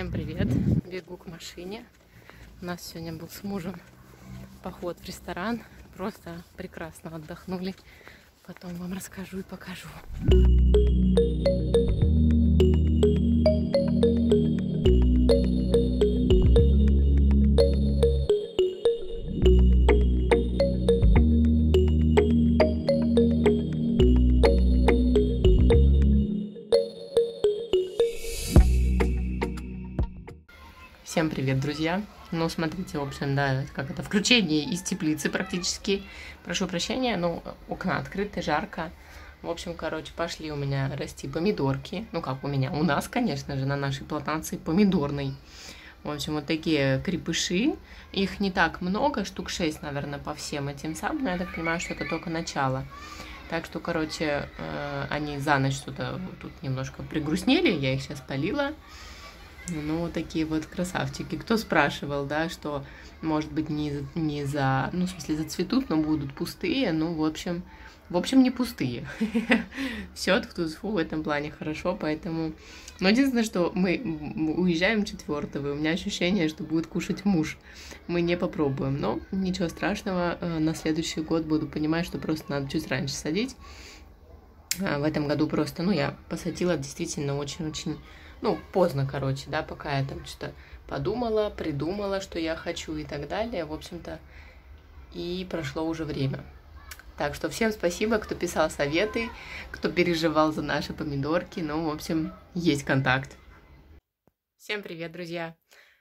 Всем привет! Бегу к машине. У нас сегодня был с мужем поход в ресторан. Просто прекрасно отдохнули. Потом вам расскажу и покажу. друзья. Ну, смотрите, в общем, да, как это, включение из теплицы практически. Прошу прощения, ну, окна открыты, жарко. В общем, короче, пошли у меня расти помидорки. Ну, как у меня, у нас, конечно же, на нашей плантации помидорной. В общем, вот такие крепыши. Их не так много, штук 6, наверное, по всем этим самым. Но я так понимаю, что это только начало. Так что, короче, э, они за ночь что-то тут немножко пригрустнели. Я их сейчас полила. Ну, такие вот красавчики. Кто спрашивал, да, что, может быть, не, не за, ну, в смысле, зацветут, но будут пустые. Ну, в общем, в общем, не пустые. Все фу в этом плане хорошо, поэтому... Но ну, единственное, что мы уезжаем четвертого. и у меня ощущение, что будет кушать муж. Мы не попробуем, но ничего страшного, э, на следующий год буду понимать, что просто надо чуть раньше садить. А, в этом году просто, ну, я посадила действительно очень-очень ну, поздно, короче, да, пока я там что-то подумала, придумала, что я хочу и так далее, в общем-то, и прошло уже время. Так что всем спасибо, кто писал советы, кто переживал за наши помидорки. Ну, в общем, есть контакт. Всем привет, друзья!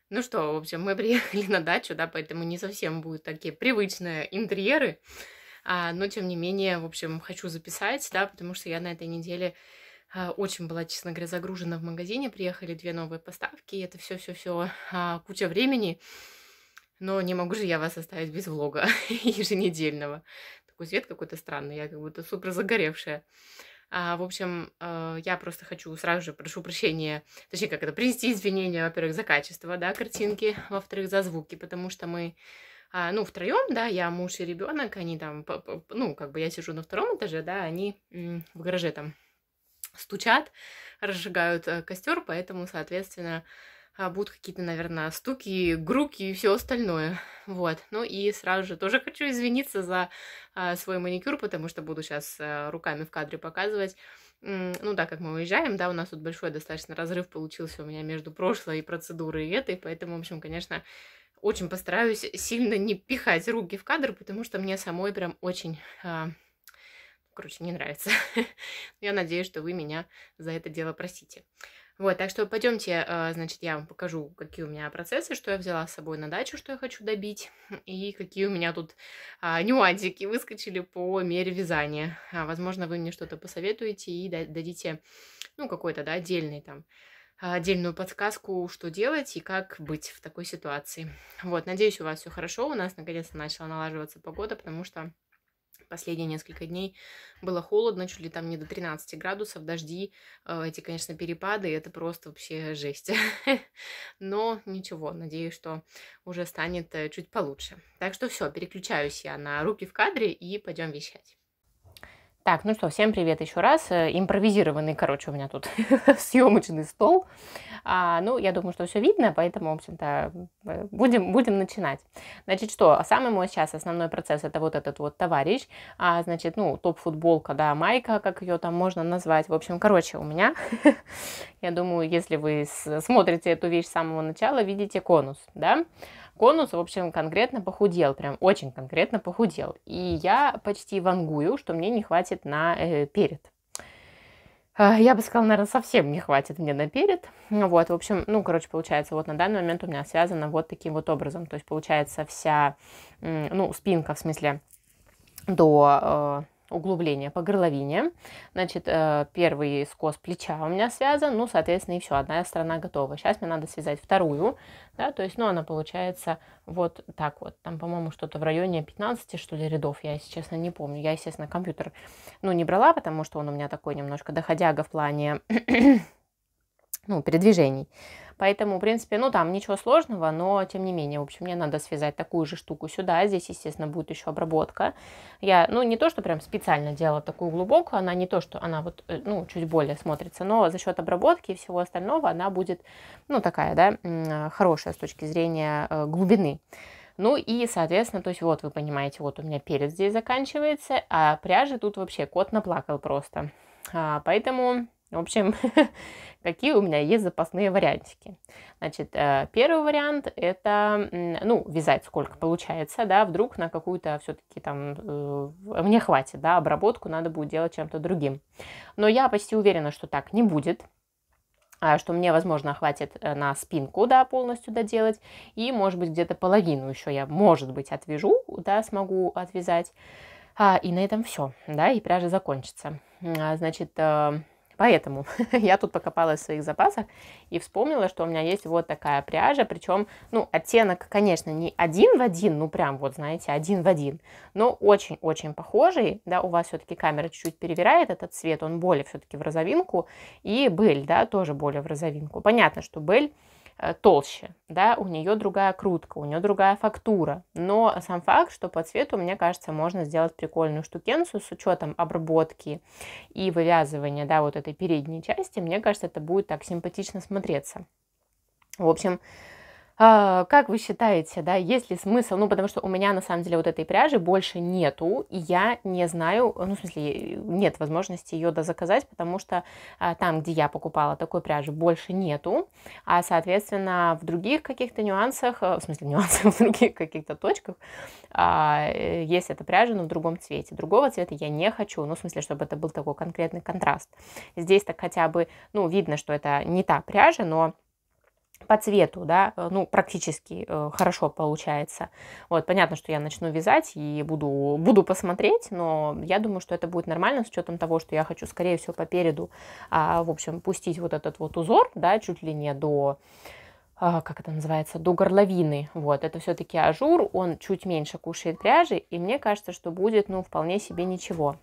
Ну что, в общем, мы приехали на дачу, да, поэтому не совсем будут такие привычные интерьеры. А, но, тем не менее, в общем, хочу записать, да, потому что я на этой неделе а, очень была, честно говоря, загружена в магазине. Приехали две новые поставки. И это все-все-все а, куча времени. Но не могу же я вас оставить без влога еженедельного. Такой свет какой-то странный, я как будто супер загоревшая. А, в общем, э, я просто хочу сразу же, прошу прощения, точнее, как это, принести извинения, во-первых, за качество, да, картинки, во-вторых, за звуки, потому что мы, а, ну, втроем, да, я, муж и ребенок, они там, ну, как бы я сижу на втором этаже, да, они в гараже там стучат, разжигают э, костер, поэтому, соответственно, а, будут какие-то, наверное, стуки, груки и все остальное. Вот. Ну и сразу же тоже хочу извиниться за а, свой маникюр, потому что буду сейчас э, руками в кадре показывать. Ну да, как мы уезжаем, да, у нас тут большой достаточно разрыв получился у меня между прошлой процедурой и этой, поэтому, в общем, конечно, очень постараюсь сильно не пихать руки в кадр, потому что мне самой прям очень а, короче, не нравится. я надеюсь, что вы меня за это дело просите. Вот, так что пойдемте, а, значит, я вам покажу, какие у меня процессы, что я взяла с собой на дачу, что я хочу добить, и какие у меня тут а, нюансики выскочили по мере вязания. А, возможно, вы мне что-то посоветуете и дадите, ну, какой-то, да, отдельный там а, отдельную подсказку, что делать и как быть в такой ситуации. Вот, надеюсь, у вас все хорошо. У нас наконец-то начала налаживаться погода, потому что Последние несколько дней было холодно, чуть ли там не до 13 градусов, дожди, э, эти, конечно, перепады, это просто вообще жесть. Но ничего, надеюсь, что уже станет э, чуть получше. Так что все, переключаюсь я на руки в кадре и пойдем вещать. Так, ну что, всем привет еще раз. Э, импровизированный, короче, у меня тут съемочный стол. А, ну, я думаю, что все видно, поэтому, в общем-то, э, будем, будем начинать. Значит, что, самый мой сейчас основной процесс это вот этот вот товарищ, а, значит, ну, топ-футболка, да, майка, как ее там можно назвать. В общем, короче, у меня, я думаю, если вы смотрите эту вещь с самого начала, видите конус, да, конус, в общем, конкретно похудел, прям очень конкретно похудел. И я почти вангую, что мне не хватит на э, перед. Э, я бы сказала, наверное, совсем не хватит мне на перед. Вот, в общем, ну, короче, получается, вот на данный момент у меня связано вот таким вот образом. То есть, получается, вся, ну, спинка, в смысле, до э, углубление по горловине. Значит, э, первый скос плеча у меня связан, ну, соответственно, и все, одна сторона готова. Сейчас мне надо связать вторую, да, то есть, ну, она получается вот так вот. Там, по-моему, что-то в районе 15, что ли, рядов, я, если честно, не помню. Я, естественно, компьютер, ну, не брала, потому что он у меня такой немножко доходяга в плане, ну, передвижений. Поэтому, в принципе, ну там ничего сложного, но тем не менее, в общем, мне надо связать такую же штуку сюда. Здесь, естественно, будет еще обработка. Я, ну, не то, что прям специально делала такую глубокую, она не то, что она вот, э, ну, чуть более смотрится, но за счет обработки и всего остального она будет, ну, такая, да, хорошая с точки зрения э, глубины. Ну и, соответственно, то есть вот вы понимаете, вот у меня перец здесь заканчивается, а пряжи тут вообще кот наплакал просто. А, поэтому в общем, какие у меня есть запасные вариантики. Значит, э, первый вариант это, ну, вязать сколько получается, да, вдруг на какую-то все-таки там, э, мне хватит, да, обработку надо будет делать чем-то другим. Но я почти уверена, что так не будет, а что мне, возможно, хватит э, на спинку, да, полностью доделать, и, может быть, где-то половину еще я, может быть, отвяжу, да, смогу отвязать, а, и на этом все, да, и пряжа закончится. А, значит, Поэтому я тут покопалась в своих запасах и вспомнила, что у меня есть вот такая пряжа, причем, ну, оттенок, конечно, не один в один, ну, прям вот, знаете, один в один, но очень-очень похожий, да, у вас все-таки камера чуть-чуть перевирает этот цвет, он более все-таки в розовинку, и Бель, да, тоже более в розовинку. Понятно, что Бель Э, толще, да, у нее другая крутка, у нее другая фактура. Но сам факт, что по цвету, мне кажется, можно сделать прикольную штукенцию с учетом обработки и вывязывания, да, вот этой передней части, мне кажется, это будет так симпатично смотреться. В общем, а, как вы считаете, да, есть ли смысл? Ну, потому что у меня на самом деле вот этой пряжи больше нету, и я не знаю, ну, в смысле, нет возможности ее дозаказать, потому что а, там, где я покупала, такой пряжи больше нету, а, соответственно, в других каких-то нюансах, э, в смысле, нюансах, в других каких-то точках а, э, есть эта пряжа, но в другом цвете. Другого цвета я не хочу, ну, в смысле, чтобы это был такой конкретный контраст. Здесь так хотя бы, ну, видно, что это не та пряжа, но по цвету, да, э, ну, практически э, хорошо получается. Вот, понятно, что я начну вязать и буду, буду посмотреть, но я думаю, что это будет нормально с учетом того, что я хочу, скорее всего, попереду, переду, а, в общем, пустить вот этот вот узор, да, чуть ли не до а, как это называется, до горловины. Вот, это все-таки ажур, он чуть меньше кушает пряжи, и мне кажется, что будет, ну, вполне себе ничего.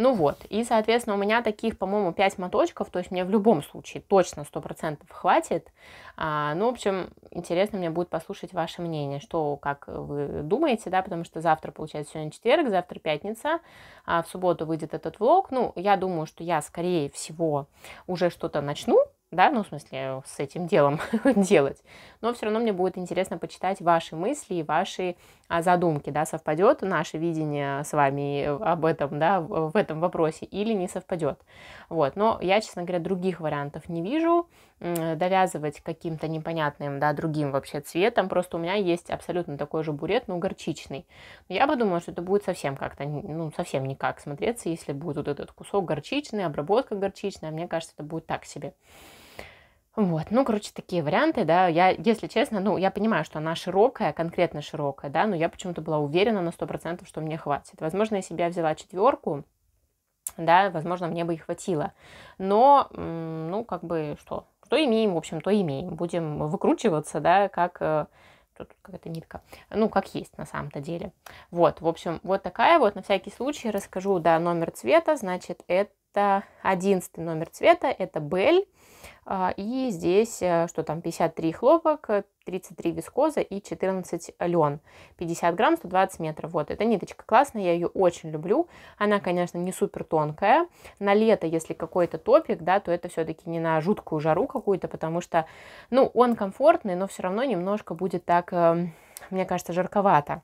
Ну вот, и, соответственно, у меня таких, по-моему, 5 моточков, то есть мне в любом случае точно 100% хватит. А, ну, в общем, интересно мне будет послушать ваше мнение, что, как вы думаете, да, потому что завтра, получается, сегодня четверг, завтра пятница, а в субботу выйдет этот влог. Ну, я думаю, что я, скорее всего, уже что-то начну, да, ну, в смысле, с этим делом делать. Но все равно мне будет интересно почитать ваши мысли и ваши задумки, да, совпадет наше видение с вами об этом, да, в этом вопросе или не совпадет. Вот, но я, честно говоря, других вариантов не вижу, довязывать каким-то непонятным, да, другим вообще цветом, просто у меня есть абсолютно такой же бурет, но горчичный. Я подумала, что это будет совсем как-то, ну, совсем никак смотреться, если будет вот этот кусок горчичный, обработка горчичная, мне кажется, это будет так себе. Вот, ну, короче, такие варианты, да, я, если честно, ну, я понимаю, что она широкая, конкретно широкая, да, но я почему-то была уверена на 100%, что мне хватит. Возможно, если бы я взяла четверку, да, возможно, мне бы и хватило. Но, ну, как бы, что, что имеем, в общем, то имеем. Будем выкручиваться, да, как э, тут какая-то нитка. Ну, как есть на самом-то деле. Вот, в общем, вот такая вот. На всякий случай расскажу, да, номер цвета. Значит, это 11 номер цвета, это Бель. А, и здесь, э, что там, 53 хлопок, 33 э, вискоза и 14 лен. 50 грамм, 120 метров. Вот, эта ниточка классная, я ее очень люблю. Она, конечно, не супер тонкая. На лето, если какой-то топик, да, то это все-таки не на жуткую жару какую-то, потому что, ну, он комфортный, но все равно немножко будет так, эм, мне кажется, жарковато.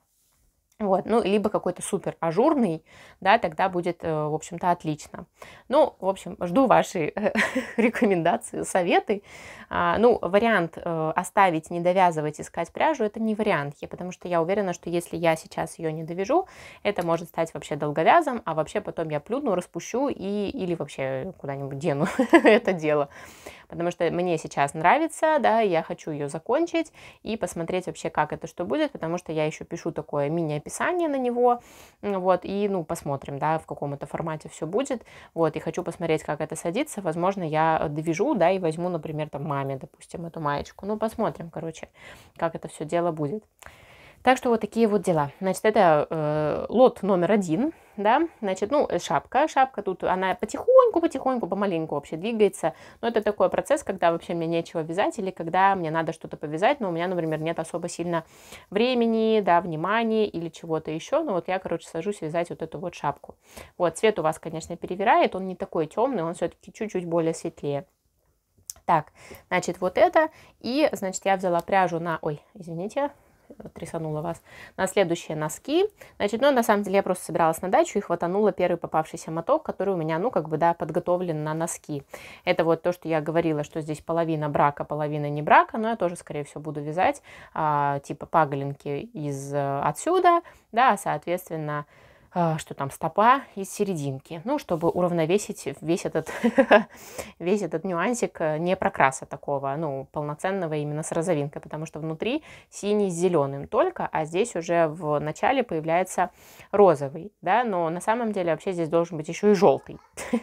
Вот, ну, либо какой-то супер ажурный, да, тогда будет, э, в общем-то, отлично. Ну, в общем, жду ваши рекомендации, советы. А, ну, вариант э, оставить, не довязывать, искать пряжу, это не вариант, я, потому что я уверена, что если я сейчас ее не довяжу, это может стать вообще долговязом, а вообще потом я плюну, распущу и, или вообще куда-нибудь дену это дело. Потому что мне сейчас нравится, да, я хочу ее закончить и посмотреть вообще, как это что будет, потому что я еще пишу такое мини-описание описание на него, вот, и, ну, посмотрим, да, в каком это формате все будет, вот, и хочу посмотреть, как это садится, возможно, я э, довяжу, да, и возьму, например, там, маме, допустим, эту маечку, ну, посмотрим, короче, как это все дело будет. Так что вот такие вот дела. Значит, это э, лот номер один, да, значит, ну, шапка, шапка тут, она потихоньку, потихоньку, помаленьку вообще двигается, но это такой процесс, когда вообще мне нечего вязать или когда мне надо что-то повязать, но у меня, например, нет особо сильно времени, да, внимания или чего-то еще, но ну, вот я, короче, сажусь вязать вот эту вот шапку. Вот, цвет у вас, конечно, перевирает, он не такой темный, он все-таки чуть-чуть более светлее. Так, значит, вот это, и, значит, я взяла пряжу на, ой, извините, трясанула вас. На следующие носки. Значит, ну, на самом деле я просто собиралась на дачу и хватанула первый попавшийся моток, который у меня, ну, как бы, да, подготовлен на носки. Это вот то, что я говорила, что здесь половина брака, половина не брака, но я тоже, скорее всего, буду вязать, а, типа, паголинки из э, отсюда, да, соответственно, а, что там, стопа из серединки, ну, чтобы уравновесить весь этот, весь этот нюансик э, не прокраса такого, ну, полноценного именно с розовинкой, потому что внутри синий с зеленым только, а здесь уже в начале появляется розовый, да, но на самом деле вообще здесь должен быть еще и желтый.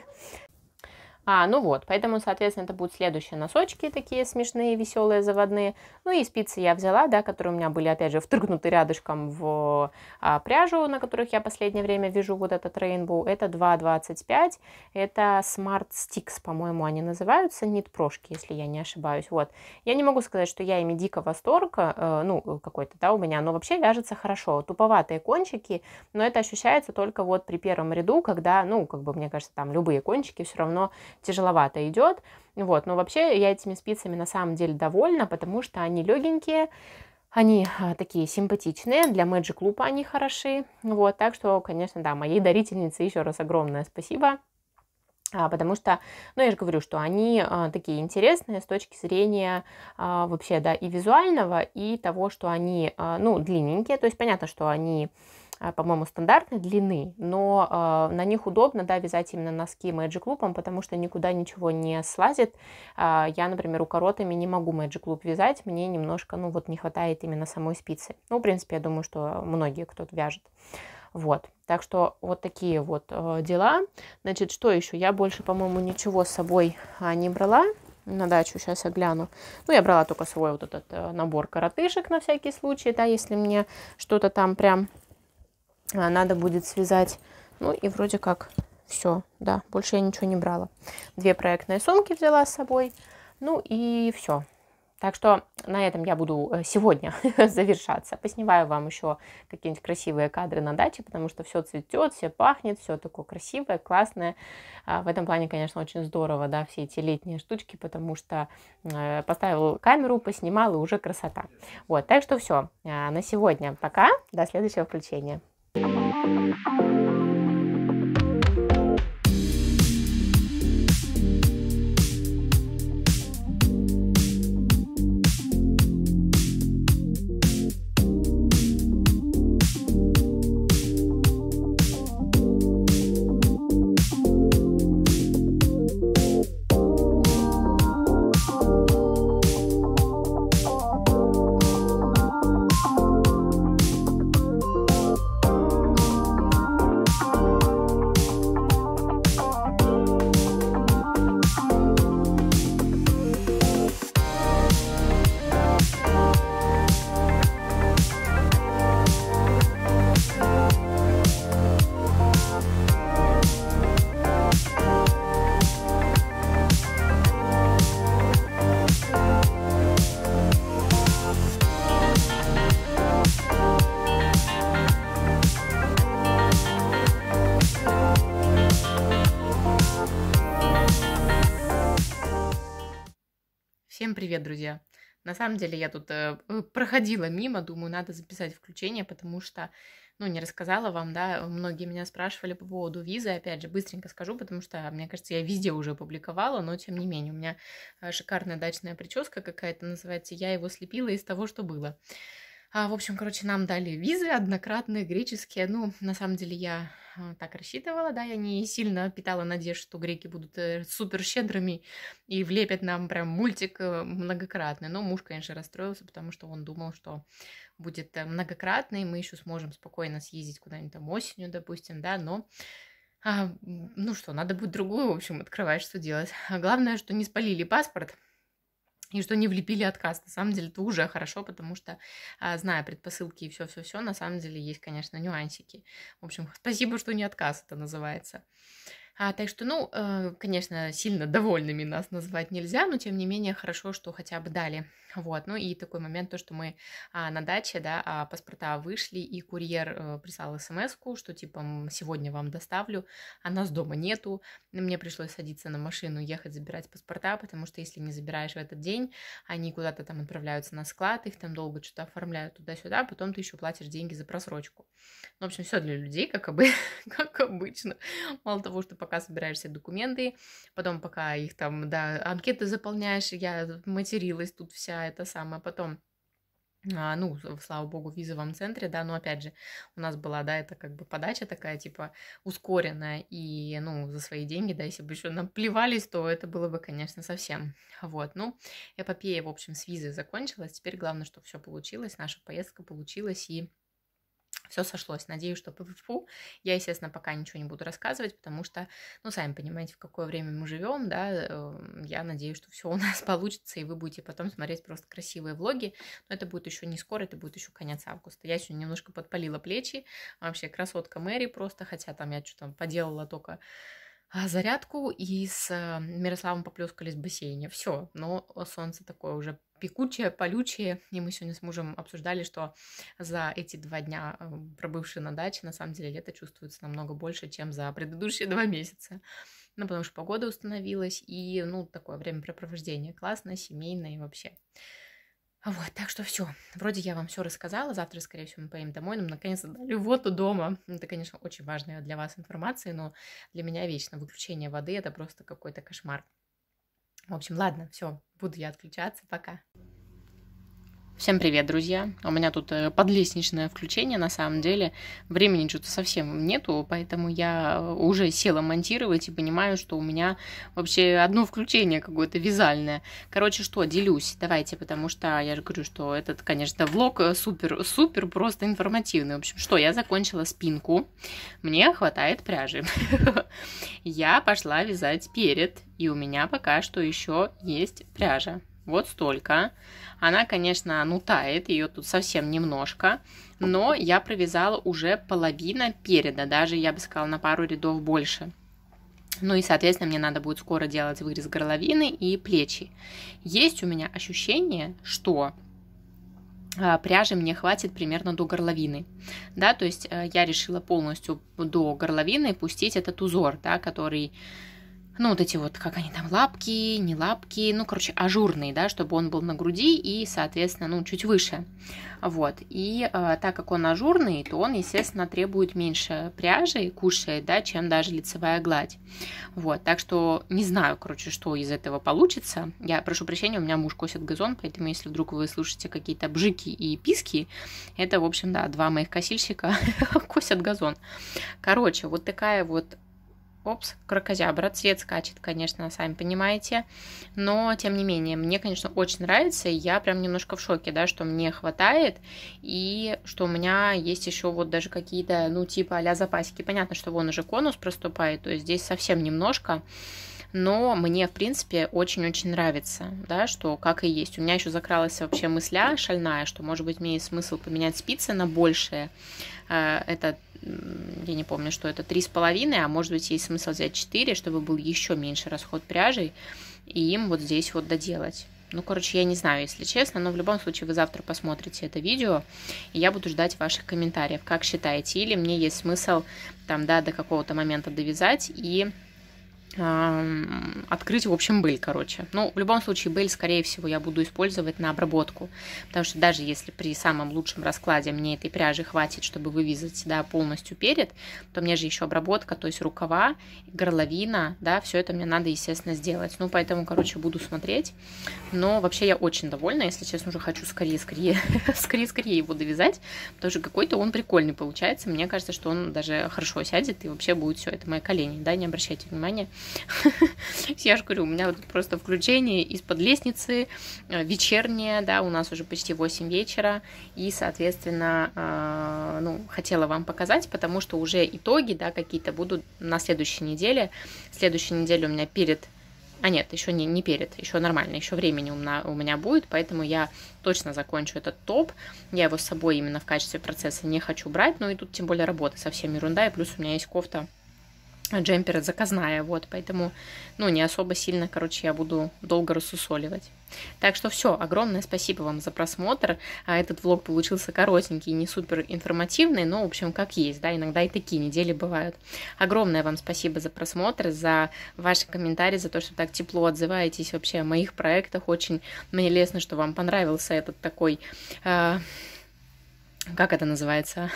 А, ну вот, поэтому, соответственно, это будут следующие носочки такие смешные, веселые, заводные. Ну и спицы я взяла, да, которые у меня были, опять же, втрыгнуты рядышком в а, пряжу, на которых я последнее время вижу вот этот Rainbow. Это 2,25, это Smart Sticks, по-моему, они называются, нит прошки, если я не ошибаюсь. Вот, я не могу сказать, что я ими дико восторга, э, ну, э, какой-то, да, у меня, но вообще вяжется хорошо. Туповатые кончики, но это ощущается только вот при первом ряду, когда, ну, как бы, мне кажется, там любые кончики все равно тяжеловато идет. Вот, но вообще я этими спицами на самом деле довольна, потому что они легенькие, они а, такие симпатичные, для Magic Loop они хороши. Вот, так что, конечно, да, моей дарительнице еще раз огромное спасибо. А, потому что, ну, я же говорю, что они а, такие интересные с точки зрения а, вообще, да, и визуального, и того, что они, а, ну, длинненькие. То есть понятно, что они а, по-моему, стандартной длины, но э, на них удобно, да, вязать именно носки Magic Loop, потому что никуда ничего не слазит. Э, я, например, у укоротами не могу Magic Loop вязать, мне немножко, ну, вот не хватает именно самой спицы. Ну, в принципе, я думаю, что многие кто-то вяжет. Вот, так что вот такие вот э, дела. Значит, что еще? Я больше, по-моему, ничего с собой э, не брала на дачу, сейчас я гляну. Ну, я брала только свой вот этот э, набор коротышек на всякий случай, да, если мне что-то там прям а, надо будет связать. Ну и вроде как все, да, больше я ничего не брала. Две проектные сумки взяла с собой, ну и все. Так что на этом я буду э, сегодня завершаться. Поснимаю вам еще какие-нибудь красивые кадры на даче, потому что все цветет, все пахнет, все такое красивое, классное. А, в этом плане, конечно, очень здорово, да, все эти летние штучки, потому что э, поставил камеру, поснимал, и уже красота. Вот, так что все, а, на сегодня пока, до следующего включения. Thank you. Привет, друзья! На самом деле я тут э, э, проходила мимо, думаю, надо записать включение, потому что, ну, не рассказала вам, да, многие меня спрашивали по поводу визы, опять же, быстренько скажу, потому что, мне кажется, я везде уже публиковала, но тем не менее, у меня э, шикарная дачная прическа какая-то называется, я его слепила из того, что было. А, в общем, короче, нам дали визы однократные, греческие. Ну, на самом деле, я а, так рассчитывала, да, я не сильно питала надежд, что греки будут э, супер щедрыми и влепят нам прям мультик э, многократный. Но муж, конечно, расстроился, потому что он думал, что будет э, многократный, мы еще сможем спокойно съездить куда-нибудь там осенью, допустим, да, но а, ну что, надо будет другую, в общем, открывать, что делать. А главное, что не спалили паспорт, и что не влепили отказ. На самом деле это уже хорошо, потому что, а, зная предпосылки и все-все-все, на самом деле есть, конечно, нюансики. В общем, спасибо, что не отказ это называется. А, так что, ну, э, конечно, сильно довольными нас назвать нельзя, но тем не менее хорошо, что хотя бы дали. Вот, ну и такой момент, то, что мы а, на даче, да, а, паспорта вышли, и курьер э, прислал смс что типа сегодня вам доставлю, а нас дома нету, мне пришлось садиться на машину, ехать забирать паспорта, потому что если не забираешь в этот день, они куда-то там отправляются на склад, их там долго что-то оформляют туда-сюда, а потом ты еще платишь деньги за просрочку. Ну, в общем, все для людей, как, обы... как обычно. Мало того, что пока пока собираешь все документы, потом пока их там, да, анкеты заполняешь, я материлась тут вся это самое, потом а, ну, слава богу, в визовом центре, да, но опять же, у нас была, да, это как бы подача такая, типа, ускоренная, и, ну, за свои деньги, да, если бы еще наплевались, то это было бы, конечно, совсем, вот, ну, эпопея, в общем, с визой закончилась, теперь главное, чтобы все получилось, наша поездка получилась, и все сошлось. Надеюсь, что пу пу Я, естественно, пока ничего не буду рассказывать, потому что, ну, сами понимаете, в какое время мы живем, да, эм, я надеюсь, что все у нас получится, и вы будете потом смотреть просто красивые влоги, но это будет еще не скоро, это будет еще конец августа. Я еще немножко подпалила плечи, вообще красотка Мэри просто, хотя там я что-то поделала только а, зарядку и с э, Мирославом поплескались в бассейне. Все, но э, солнце такое уже пекучее, колючее. И мы сегодня с мужем обсуждали, что за эти два дня, э, пробывшие на даче, на самом деле лето чувствуется намного больше, чем за предыдущие два месяца. Ну, потому что погода установилась, и, ну, такое времяпрепровождение классное, семейное и вообще. А вот, так что все. Вроде я вам все рассказала. Завтра, скорее всего, мы поедем домой. Нам ну, наконец-то дали воду дома. Ну, это, конечно, очень важная для вас информация, но для меня вечно выключение воды это просто какой-то кошмар. В общем, ладно, все, буду я отключаться. Пока. Всем привет, друзья! У меня тут э, подлестничное включение, на самом деле. Времени что-то совсем нету, поэтому я э, уже села монтировать и понимаю, что у меня вообще одно включение какое-то вязальное. Короче, что, делюсь, давайте, потому что я же говорю, что этот, конечно, влог супер-супер э, просто информативный. В общем, что, я закончила спинку, мне хватает пряжи. Я пошла вязать перед, и у меня пока что еще есть пряжа. Вот столько. Она, конечно, ну тает, ее тут совсем немножко, но я провязала уже половина переда, даже, я бы сказала, на пару рядов больше. Ну и, соответственно, мне надо будет скоро делать вырез горловины и плечи. Есть у меня ощущение, что а, пряжи мне хватит примерно до горловины, да, то есть э, я решила полностью до горловины пустить этот узор, да, который ну, вот эти вот, как они там, лапки, не лапки, ну, короче, ажурные, да, чтобы он был на груди и, соответственно, ну, чуть выше, вот, и э, так как он ажурный, то он, естественно, требует меньше пряжи и кушает, да, чем даже лицевая гладь, вот, так что не знаю, короче, что из этого получится, я прошу прощения, у меня муж косит газон, поэтому если вдруг вы слушаете какие-то бжики и писки, это, в общем, да, два моих косильщика косят газон, короче, вот такая вот Опс, крокозябра. Цвет скачет, конечно, сами понимаете. Но, тем не менее, мне, конечно, очень нравится. И я прям немножко в шоке, да, что мне хватает. И что у меня есть еще вот даже какие-то, ну, типа а запасики. Понятно, что вон уже конус проступает. То есть здесь совсем немножко но мне, в принципе, очень-очень нравится, да, что как и есть. У меня еще закралась вообще мысля шальная, что, может быть, имеет смысл поменять спицы на большие. Э, это я не помню, что это три с половиной, а может быть есть смысл взять четыре, чтобы был еще меньше расход пряжей, и им вот здесь вот доделать. Ну, короче, я не знаю, если честно, но в любом случае вы завтра посмотрите это видео, и я буду ждать ваших комментариев, как считаете, или мне есть смысл там, да, до какого-то момента довязать и открыть, в общем, быль, короче. Ну, в любом случае, быль, скорее всего, я буду использовать на обработку, потому что даже если при самом лучшем раскладе мне этой пряжи хватит, чтобы вывязать, да, полностью перед, то мне же еще обработка, то есть рукава, горловина, да, все это мне надо, естественно, сделать. Ну, поэтому, короче, буду смотреть, но вообще я очень довольна, если честно, уже хочу скорее-скорее, скорее-скорее его довязать, потому что какой-то он прикольный получается, мне кажется, что он даже хорошо сядет и вообще будет все, это мои колени, да, не обращайте внимания, Я же говорю, у меня просто включение из-под лестницы, э, вечернее, да, у нас уже почти 8 вечера, и, соответственно, э, ну, хотела вам показать, потому что уже итоги, да, какие-то будут на следующей неделе. следующей неделе у меня перед а нет, еще не, не перед, еще нормально, еще времени у меня, у меня будет, поэтому я точно закончу этот топ. Я его с собой именно в качестве процесса не хочу брать, ну и тут тем более работа совсем ерунда, и плюс у меня есть кофта джемпер заказная, вот, поэтому, ну, не особо сильно, короче, я буду долго рассусоливать. Так что все, огромное спасибо вам за просмотр, а этот влог получился коротенький, не супер информативный, но, в общем, как есть, да, иногда и такие недели бывают. Огромное вам спасибо за просмотр, за ваши комментарии, за то, что так тепло отзываетесь вообще о моих проектах, очень мне лестно, что вам понравился этот такой... Э как это называется,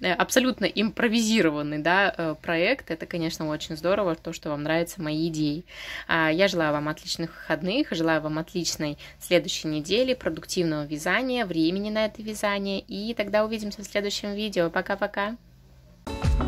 э, абсолютно импровизированный да, э, проект. Это, конечно, очень здорово, то, что вам нравятся мои идеи. А, я желаю вам отличных выходных, желаю вам отличной следующей недели, продуктивного вязания, времени на это вязание. И тогда увидимся в следующем видео. Пока-пока! thank you